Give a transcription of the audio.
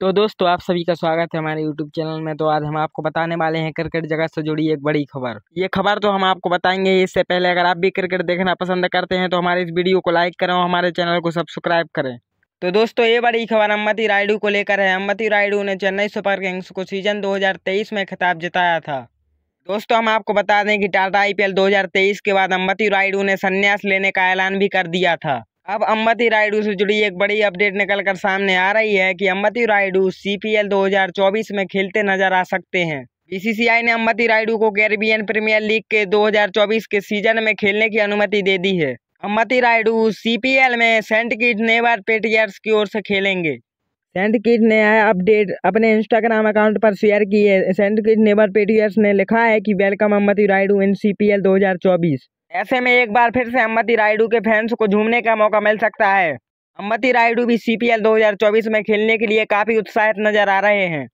तो दोस्तों आप सभी का स्वागत है हमारे YouTube चैनल में तो आज हम आपको बताने वाले हैं क्रिकेट जगत से जुड़ी एक बड़ी खबर ये खबर तो हम आपको बताएंगे इससे पहले अगर आप भी क्रिकेट देखना पसंद करते हैं तो हमारे इस वीडियो को लाइक करें और हमारे चैनल को सब्सक्राइब करें तो दोस्तों ये बड़ी खबर अम्बती रायडू को लेकर है अम्बती रायडू ने चेन्नई सुपर किंग्स को सीजन दो में खिताब जिताया था दोस्तों हम आपको बता दें कि टाटा आई पी के बाद अम्बती रायडू ने संन्यास लेने का ऐलान भी कर दिया था अब अम्बती रायडू से जुड़ी एक बड़ी अपडेट निकल कर सामने आ रही है कि अम्बती रायडू सीपीएल 2024 में खेलते नजर आ सकते हैं बीसीसीआई ने अम्बती रायडू को कैरिबियन प्रीमियर लीग के 2024 के सीजन में खेलने की अनुमति दे दी है अम्बती रायडू सीपीएल में सेंट किट नेवर पेटियर्स की ओर से खेलेंगे सेंट किट ने यह अपडेट अपने इंस्टाग्राम अकाउंट पर शेयर की है सेंट किट नेवर पेटियर्स ने लिखा है कि welcome Ambati Rayudu in C P L दो हजार चौबीस ऐसे में एक बार फिर से अम्बती रायडू के फैंस को झूमने का मौका मिल सकता है अम्बती रायडू भी सीपीएल 2024 में खेलने के लिए काफी उत्साहित नजर आ रहे हैं